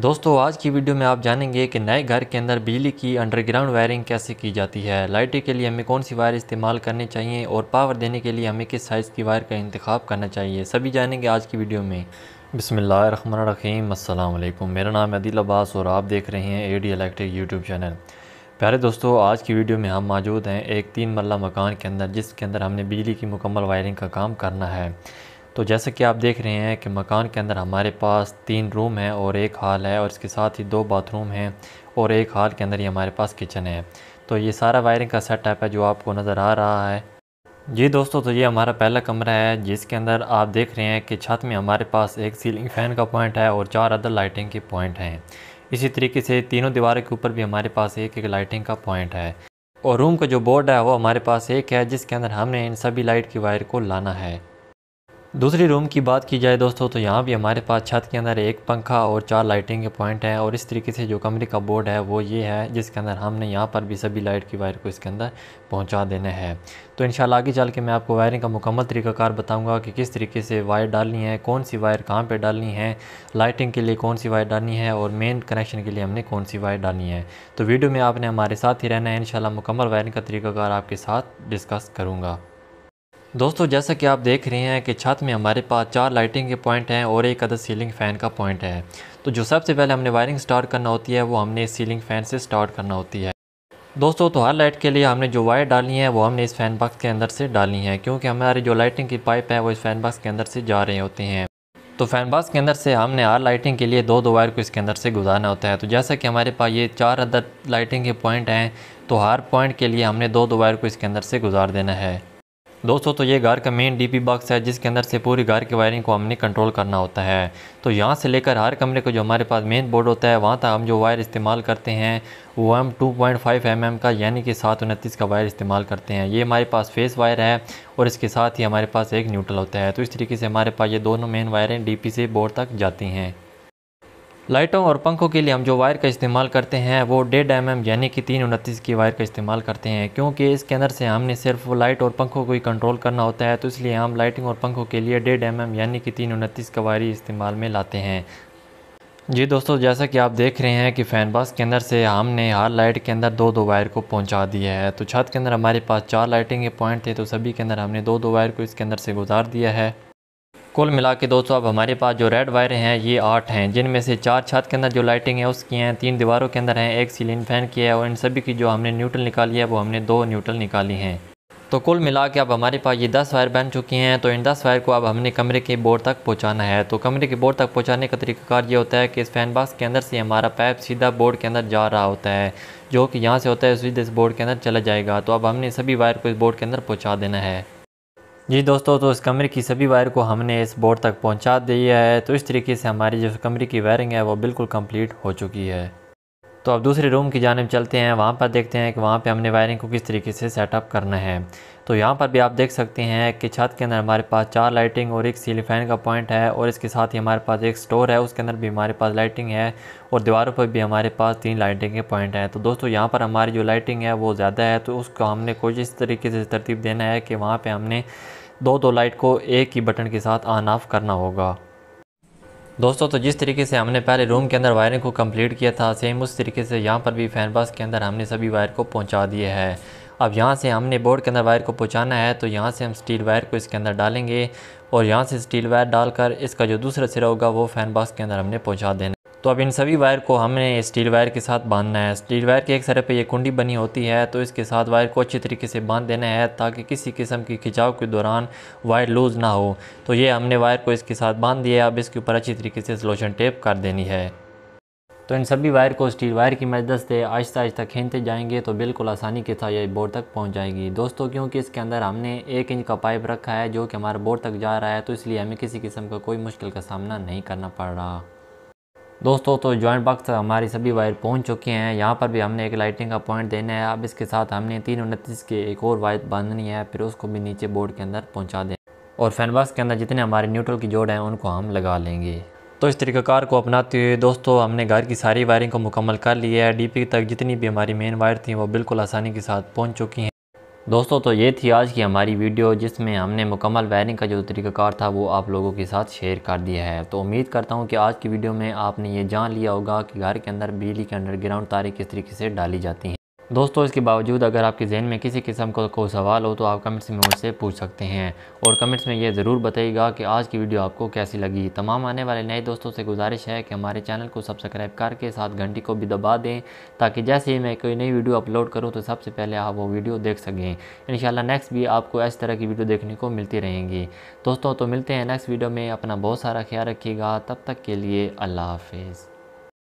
दोस्तों आज की वीडियो में आप जानेंगे कि नए घर के अंदर बिजली की अंडरग्राउंड वायरिंग कैसे की जाती है लाइटें के लिए हमें कौन सी वायर इस्तेमाल करनी चाहिए और पावर देने के लिए हमें किस साइज़ की वायर का इंतखब करना चाहिए सभी जानेंगे आज की वीडियो में बिसमीम अल्लाम मेरा नाम अदिल अब्बास और आप देख रहे हैं A D electric YouTube channel प्यारे दोस्तों आज की वीडियो में हम मौजूद हैं एक तीन मल्ला मकान के अंदर जिसके अंदर हमने बिजली की मुकम्मल वायरिंग का काम करना है तो जैसे कि आप देख रहे हैं कि मकान के अंदर हमारे पास तीन रूम है और एक हाल है और इसके साथ ही दो बाथरूम हैं और एक हाल के अंदर ही हमारे पास किचन है तो ये सारा वायरिंग का सेटअप है जो आपको नज़र आ रहा है जी दोस्तों तो ये हमारा पहला कमरा है जिसके अंदर आप देख रहे हैं कि छत में हमारे पास एक सीलिंग फ़ैन का पॉइंट है और चार अदर लाइटिंग के पॉइंट हैं इसी तरीके से तीनों दीवारों के ऊपर भी हमारे पास एक एक लाइटिंग का पॉइंट है और रूम का जो बोर्ड है वो हमारे पास एक है जिसके अंदर हमने इन सभी लाइट की वायर को लाना है दूसरी रूम की बात की जाए दोस्तों तो यहाँ भी हमारे पास छत के अंदर एक पंखा और चार लाइटिंग के पॉइंट हैं और इस तरीके से जो कमरे का बोर्ड है वो ये है जिसके अंदर हमने यहाँ पर भी सभी लाइट की वायर को इसके अंदर पहुँचा देना है तो इन आगे चल के मैं आपको वायरिंग का मुकम्मल तरीकाकार बताऊँगा कि किस तरीके से वायर डालनी है कौन सी वायर कहाँ पर डालनी है लाइटिंग के लिए कौन सी वायर डालनी है और मेन कनेक्शन के लिए हमने कौन सी वायर डालनी है तो वीडियो में आपने हमारे साथ ही रहना है इन मुकम्मल वायरिंग का तरीकाकार आपके साथ डिस्कस करूँगा दोस्तों जैसा कि आप देख रहे हैं कि छत में हमारे पास चार लाइटिंग के पॉइंट हैं और एक अदर सीलिंग फ़ैन का पॉइंट है तो जो सबसे पहले हमने वायरिंग स्टार्ट करना होती है वो हमने सीलिंग फ़ैन से स्टार्ट करना होती है दोस्तों तो हर लाइट के लिए हमने जो वायर डाली है वो हमने इस फ़ैन बक्स के अंदर से डाली है क्योंकि हमारी जो लाइटिंग की पाइप है वो इस फ़ैन बक्स के अंदर से जा रहे होते हैं तो फ़ैन बॉक्स के अंदर से हमने हर लाइटिंग के लिए दो दो वायर को इसके अंदर से गुजारना होता है तो जैसा कि हमारे पास ये चार अदर लाइटिंग के पॉइंट हैं तो हर पॉइंट के लिए हमने दो दो वायर को इसके अंदर से गुजार देना है दोस्तों तो ये घर का मेन डीपी बॉक्स है जिसके अंदर से पूरी घर की वायरिंग को हमने कंट्रोल करना होता है तो यहाँ से लेकर हर कमरे को जो हमारे पास मेन बोर्ड होता है वहाँ तक हम जो वायर इस्तेमाल करते हैं वो हम 2.5 पॉइंट mm का यानी कि सात उनतीस का वायर इस्तेमाल करते हैं ये हमारे पास फेस वायर है और इसके साथ ही हमारे पास एक न्यूट्रल होता है तो इस तरीके से हमारे पास ये दोनों मेन वायरें डी से बोर्ड तक जाती हैं लाइटों और पंखों के लिए हम जो वायर का इस्तेमाल करते हैं वो डेढ़ एम एम यानी कि तीन उनतीस की वायर का इस्तेमाल करते हैं क्योंकि इसके अंदर से हमने सिर्फ लाइट और पंखों को ही कंट्रोल करना होता है तो इसलिए हम लाइटिंग और पंखों के लिए डेढ़ एम एम यानी कि तीन उनतीस का वायर इस्तेमाल में लाते हैं जी दोस्तों जैसा कि आप देख रहे हैं कि फ़ैन बास के अंदर से हमने हर लाइट के अंदर दो दो वायर को पहुंचा दिया है तो छत के अंदर हमारे पास चार लाइटिंग के पॉइंट थे तो सभी के अंदर हमने दो दो वायर को इसके अंदर से गुजार दिया है कुल मिला के दोस्तों अब हमारे पास जो रेड वायर हैं ये आठ हैं जिनमें से चार छत के अंदर जो लाइटिंग है उसकी हैं तीन दीवारों के अंदर हैं एक सीलिंग फैन की है और इन सभी की जो हमने न्यूट्रल निकाली है वो हमने दो न्यूट्रल निकाली हैं तो कुल मिला के अब हमारे पास ये दस वायर बन चुकी हैं तो इन दस वायर को अब हमने कमरे के बोर्ड तक पहुँचाना है तो कमरे के बोर्ड तक पहुँचाने का तरीकाकार ये होता है कि इस फैन बास के अंदर से हमारा पैप सीधा बोर्ड के अंदर जा रहा होता है जो कि यहाँ से होता है सीधे इस बोर्ड के अंदर चला जाएगा तो अब हमने सभी वायर को इस बोर्ड के अंदर पहुँचा देना है जी दोस्तों तो इस कमरे की सभी वायर को हमने इस बोर्ड तक पहुंचा दिया है तो इस तरीके से हमारी जो कमरे की वायरिंग है वो बिल्कुल कंप्लीट हो चुकी है तो अब दूसरे रूम की जानब चलते हैं वहाँ पर देखते हैं कि वहाँ पर हमने वायरिंग को किस तरीके से सेटअप करना है तो यहाँ पर भी आप देख सकते हैं कि छत के अंदर हमारे पास चार लाइटिंग और एक सीलिंग फैन का पॉइंट है और इसके साथ ही हमारे पास एक स्टोर है उसके अंदर भी हमारे पास लाइटिंग है और दीवारों पर भी हमारे पास तीन लाइटिंग के पॉइंट हैं तो दोस्तों यहाँ पर हमारी जो लाइटिंग है वो ज़्यादा है तो उसको हमने कुछ इस तरीके से तरतीब देना है कि वहाँ पर हमने दो दो लाइट को एक ही बटन के साथ ऑन ऑफ करना होगा दोस्तों तो जिस तरीके से हमने पहले रूम के अंदर वायरिंग को कंप्लीट किया था सेम उस तरीके से यहाँ पर भी फैन बस के अंदर हमने सभी वायर को पहुँचा दिए है अब यहाँ से हमने बोर्ड के अंदर वायर को पहुँचाना है तो यहाँ से हम स्टील वायर को इसके अंदर डालेंगे और यहाँ से स्टील वायर डालकर इसका जो दूसरा सिरा होगा वो फ़ैन बॉक्स के अंदर हमने पहुँचा देना तो अब इन सभी वायर को हमने स्टील वायर के साथ बांधना है स्टील वायर के एक सरे पे ये कुंडी बनी होती है तो इसके साथ वायर को अच्छी तरीके से बांध देना है ताकि किसी किस्म की खिंचाव के दौरान वायर लूज़ ना हो तो ये हमने वायर को इसके साथ बांध दिया अब इसके ऊपर अच्छी तरीके से स्लोशन टेप कर देनी है तो इन सभी वायर को स्टील वायर की मदद से आहिस्ता आहिस्ता खींचते जाएंगे तो बिल्कुल आसानी के साथ ये बोर्ड तक पहुंच जाएगी दोस्तों क्योंकि इसके अंदर हमने एक इंच का पाइप रखा है जो कि हमारे बोर्ड तक जा रहा है तो इसलिए हमें किसी किस्म का कोई मुश्किल का सामना नहीं करना पड़ रहा दोस्तों तो जॉइंट बॉक्स तक हमारी सभी वायर पहुंच चुके हैं यहाँ पर भी हमने एक लाइटिंग का पॉइंट देना है अब इसके साथ हमने तीन उनतीस के एक और वायर बांधनी है फिर उसको भी नीचे बोर्ड के अंदर पहुँचा दें और फैन बॉक्स के अंदर जितने हमारे न्यूट्रल की जोड़ हैं उनको हम लगा लेंगे तो इस तरीक़ाकार को अपनाते हुए दोस्तों हमने घर की सारी वायरिंग को मुकम्मल कर लिया है डीपी तक जितनी भी हमारी मेन वायर थी वो बिल्कुल आसानी के साथ पहुँच चुकी हैं दोस्तों तो ये थी आज की हमारी वीडियो जिसमें हमने मुकम्मल वायरिंग का जो तरीक़ाकार था वो आप लोगों के साथ शेयर कर दिया है तो उम्मीद करता हूँ कि आज की वीडियो में आपने ये जान लिया होगा कि घर के अंदर बिजली के अंडरग्राउंड तारें किस तरीके से डाली जाती हैं दोस्तों इसके बावजूद अगर आपके जहन में किसी किस्म का को, कोई सवाल हो तो आप कमेंट्स में मुझसे पूछ सकते हैं और कमेंट्स में ये ज़रूर बताइएगा कि आज की वीडियो आपको कैसी लगी तमाम आने वाले नए दोस्तों से गुजारिश है कि हमारे चैनल को सब्सक्राइब करके साथ घंटी को भी दबा दें ताकि जैसे ही मैं कोई नई वीडियो अपलोड करूँ तो सबसे पहले आप वो वीडियो देख सकें इन नेक्स्ट भी आपको इस तरह की वीडियो देखने को मिलती रहेंगी दोस्तों तो मिलते हैं नेक्स्ट वीडियो में अपना बहुत सारा ख्याल रखिएगा तब तक के लिए अल्लाह हाफिज़